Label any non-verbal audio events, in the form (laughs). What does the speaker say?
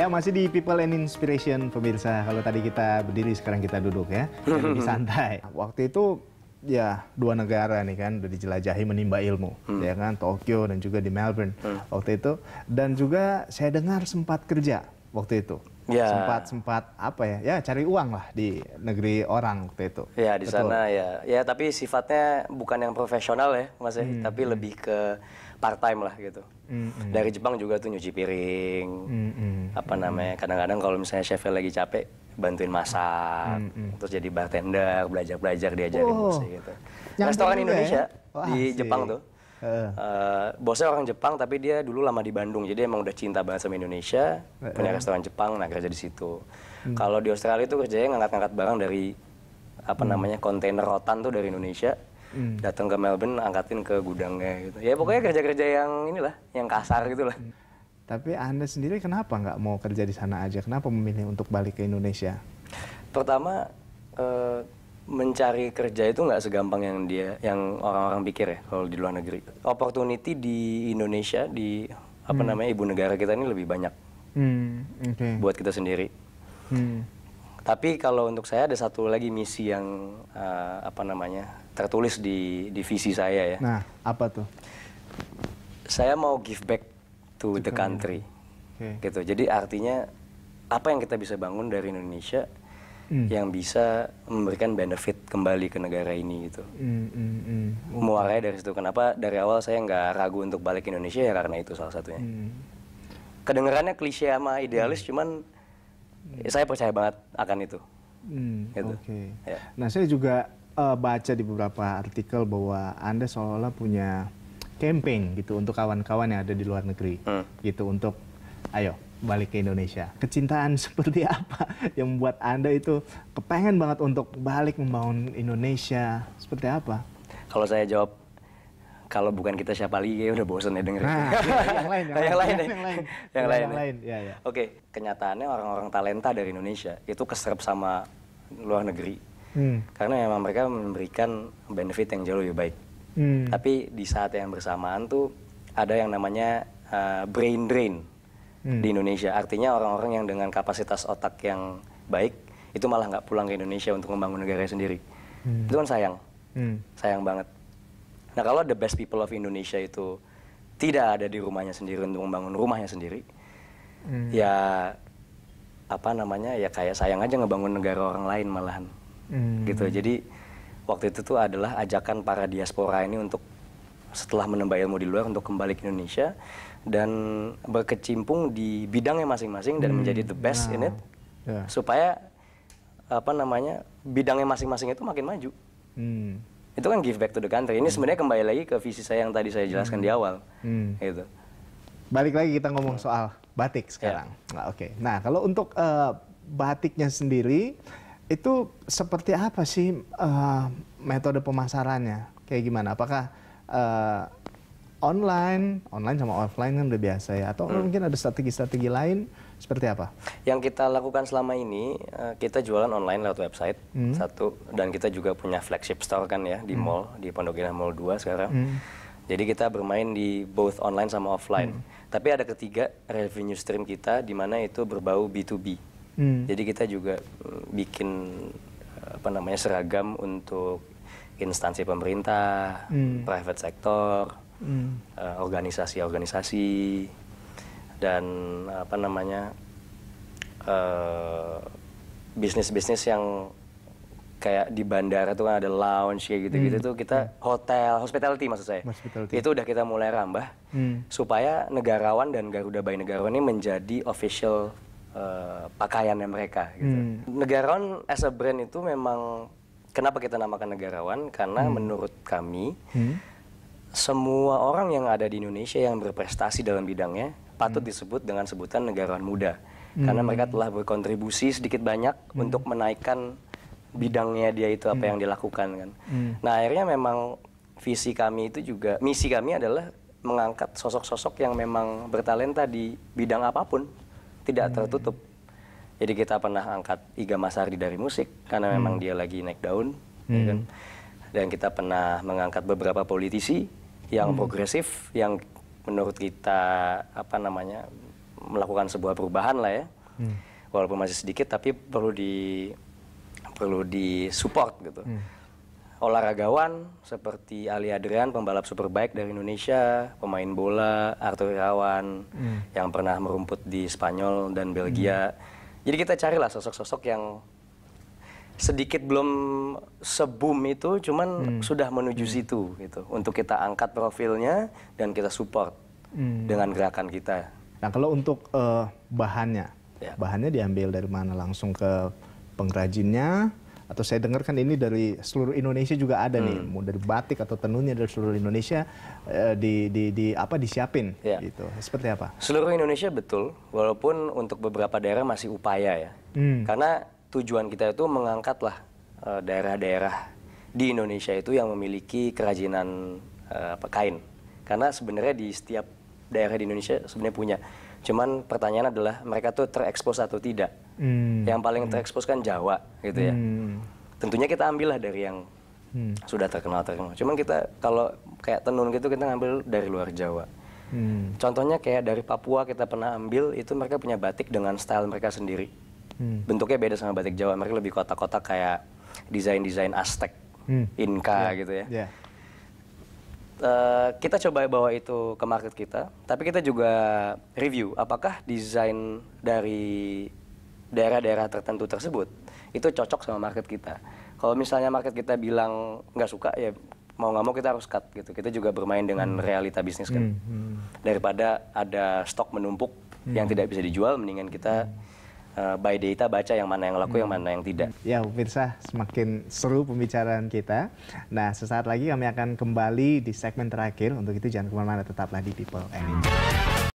Ya masih di People and Inspiration pemirsa. Kalau tadi kita berdiri sekarang kita duduk ya. Lebih (laughs) santai. Waktu itu ya dua negara nih kan udah dijelajahi menimba ilmu hmm. ya kan Tokyo dan juga di Melbourne hmm. waktu itu dan juga saya dengar sempat kerja waktu itu Ya. sempat sempat apa ya ya cari uang lah di negeri orang waktu itu ya di Betul. sana ya ya tapi sifatnya bukan yang profesional ya mas ya. hmm. tapi lebih ke part time lah gitu. Mm-hmm. Dari Jepang juga tuh nyuci piring, mm-hmm. apa namanya. Kadang-kadang kalau misalnya chefnya lagi capek, bantuin masak, mm-hmm. terus jadi bartender, belajar-belajar diajarin oh. musik gitu. Yang Restoran ya? Indonesia ya? di sih. Jepang tuh. Uh. Uh, bosnya orang Jepang tapi dia dulu lama di Bandung jadi emang udah cinta banget sama Indonesia uh. punya restoran Jepang nah kerja di situ hmm. kalau di Australia itu kerjanya ngangkat-ngangkat barang dari apa hmm. namanya kontainer rotan tuh dari Indonesia hmm. datang ke Melbourne angkatin ke gudangnya gitu ya pokoknya hmm. kerja-kerja hmm. yang inilah yang kasar gitulah hmm. tapi anda sendiri kenapa nggak mau kerja di sana aja kenapa memilih untuk balik ke Indonesia pertama eh, mencari kerja itu nggak segampang yang dia yang orang-orang pikir ya kalau di luar negeri opportunity di Indonesia di apa hmm. namanya ibu negara kita ini lebih banyak hmm, okay. buat kita sendiri hmm tapi kalau untuk saya ada satu lagi misi yang uh, apa namanya tertulis di divisi visi saya ya. Nah, apa tuh? Saya mau give back to, Cukup the ya. country. Okay. Gitu. Jadi artinya apa yang kita bisa bangun dari Indonesia mm. yang bisa memberikan benefit kembali ke negara ini gitu. Mm, mm, mm. Okay. Muaranya dari situ. Kenapa dari awal saya nggak ragu untuk balik ke Indonesia ya karena itu salah satunya. Mm. Kedengarannya klise sama idealis, mm. cuman saya percaya banget akan itu. Hmm, gitu. Oke. Okay. Ya. Nah saya juga uh, baca di beberapa artikel bahwa anda seolah-olah punya camping gitu untuk kawan-kawan yang ada di luar negeri, hmm. gitu untuk ayo balik ke Indonesia. Kecintaan (laughs) seperti apa yang membuat anda itu kepengen banget untuk balik membangun Indonesia? Seperti apa? Kalau saya jawab kalau bukan kita siapa lagi ya udah bosan ya dengerin. Nah, iya, iya, yang lain, yang, (laughs) lain, yang ya? lain, yang iya, lain, yang ya? lain. Ya, ya. Oke, kenyataannya orang-orang talenta dari Indonesia itu keserap sama luar negeri hmm. karena memang mereka memberikan benefit yang jauh lebih baik. Hmm. Tapi di saat yang bersamaan tuh ada yang namanya uh, brain drain hmm. di Indonesia. Artinya orang-orang yang dengan kapasitas otak yang baik itu malah nggak pulang ke Indonesia untuk membangun negara sendiri. Hmm. Itu kan sayang, hmm. sayang banget. Nah kalau the best people of Indonesia itu tidak ada di rumahnya sendiri untuk membangun rumahnya sendiri, hmm. ya apa namanya ya kayak sayang aja ngebangun negara orang lain malahan, hmm. gitu. Jadi waktu itu tuh adalah ajakan para diaspora ini untuk setelah menambah ilmu di luar untuk kembali ke Indonesia dan berkecimpung di bidangnya masing-masing dan hmm. menjadi the best wow. Nah. in it yeah. supaya apa namanya bidangnya masing-masing itu makin maju. Hmm itu kan give back to the country. Ini hmm. sebenarnya kembali lagi ke visi saya yang tadi saya jelaskan hmm. di awal. Hmm. Gitu. Balik lagi kita ngomong hmm. soal batik ya. sekarang. Yeah. Nah, Oke. Okay. Nah, kalau untuk uh, batiknya sendiri itu seperti apa sih uh, metode pemasarannya? Kayak gimana? Apakah uh, online, online sama offline kan udah biasa ya? Atau hmm. mungkin ada strategi-strategi lain? seperti apa? Yang kita lakukan selama ini eh, kita jualan online lewat website hmm. satu dan kita juga punya flagship store kan ya di hmm. mall di Pondok Indah Mall 2 sekarang. Hmm. Jadi kita bermain di both online sama offline. Hmm. Tapi ada ketiga revenue stream kita di mana itu berbau B2B. Hmm. Jadi kita juga mm, bikin eh, apa namanya seragam untuk instansi pemerintah, hmm. private sector, hmm. Eh, organisasi-organisasi. Hmm. organisasi -organisasi dan apa namanya eh, bisnis-bisnis uh, yang kayak di bandara tuh kan ada lounge kayak gitu-gitu hmm. tuh kita hmm. hotel hospitality maksud saya hospitality. itu udah kita mulai rambah hmm. supaya negarawan dan Garuda by Negarawan ini menjadi official uh, pakaiannya mereka gitu. Hmm. Negarawan as a brand itu memang kenapa kita namakan negarawan karena hmm. menurut kami hmm. semua orang yang ada di Indonesia yang berprestasi dalam bidangnya patut hmm. disebut dengan sebutan negarawan muda hmm. karena mereka telah berkontribusi sedikit banyak hmm. untuk menaikkan bidangnya dia itu apa hmm. yang dilakukan kan. Hmm. Nah akhirnya memang visi kami itu juga misi kami adalah mengangkat sosok-sosok yang memang bertalenta di bidang apapun tidak hmm. tertutup. Jadi kita pernah angkat Iga Masardi dari musik karena hmm. memang dia lagi naik daun, ya kan. hmm. kan? Dan kita pernah mengangkat beberapa politisi yang hmm. progresif, yang menurut kita apa namanya melakukan sebuah perubahan lah ya hmm. walaupun masih sedikit tapi perlu di perlu di support gitu hmm. olahragawan seperti Ali Adrian pembalap superbike dari Indonesia pemain bola Arthur Irawan hmm. yang pernah merumput di Spanyol dan Belgia hmm. jadi kita carilah sosok-sosok yang sedikit belum sebum itu, cuman hmm. sudah menuju hmm. situ gitu. Untuk kita angkat profilnya dan kita support hmm. dengan gerakan kita. Nah kalau untuk uh, bahannya, ya. bahannya diambil dari mana? Langsung ke pengrajinnya? Atau saya dengarkan ini dari seluruh Indonesia juga ada hmm. nih, mau dari batik atau tenunnya dari seluruh Indonesia uh, di, di, di apa disiapin ya. gitu. Seperti apa? Seluruh Indonesia betul, walaupun untuk beberapa daerah masih upaya ya. Hmm. Karena tujuan kita itu mengangkatlah eh, daerah-daerah di Indonesia itu yang memiliki kerajinan eh, apa, kain. Karena sebenarnya di setiap daerah di Indonesia sebenarnya punya. Cuman pertanyaan adalah mereka tuh terekspos atau tidak. Hmm. Yang paling hmm. terekspos kan Jawa gitu ya. Hmm. Tentunya kita ambillah dari yang hmm. sudah terkenal terkenal. Cuman kita kalau kayak tenun gitu kita ngambil dari luar Jawa. Hmm. Contohnya kayak dari Papua kita pernah ambil itu mereka punya batik dengan style mereka sendiri Hmm. Bentuknya beda sama batik Jawa. Mereka lebih kotak-kotak kayak desain-desain Aztec, hmm. Inca yeah. gitu ya. Yeah. Iya. Uh, kita coba bawa itu ke market kita, tapi kita juga review apakah desain dari daerah-daerah tertentu tersebut itu cocok sama market kita. Kalau misalnya market kita bilang nggak suka, ya mau nggak mau kita harus cut gitu. Kita juga bermain dengan hmm. realita bisnis kan. Hmm, hmm. Daripada ada stok menumpuk yang tidak bisa dijual, mendingan kita uh, by data baca yang mana yang laku, hmm. yang mana yang tidak. Ya, pemirsa, semakin seru pembicaraan kita. Nah, sesaat lagi kami akan kembali di segmen terakhir. Untuk itu jangan kemana-mana, tetaplah di People and Enjoy.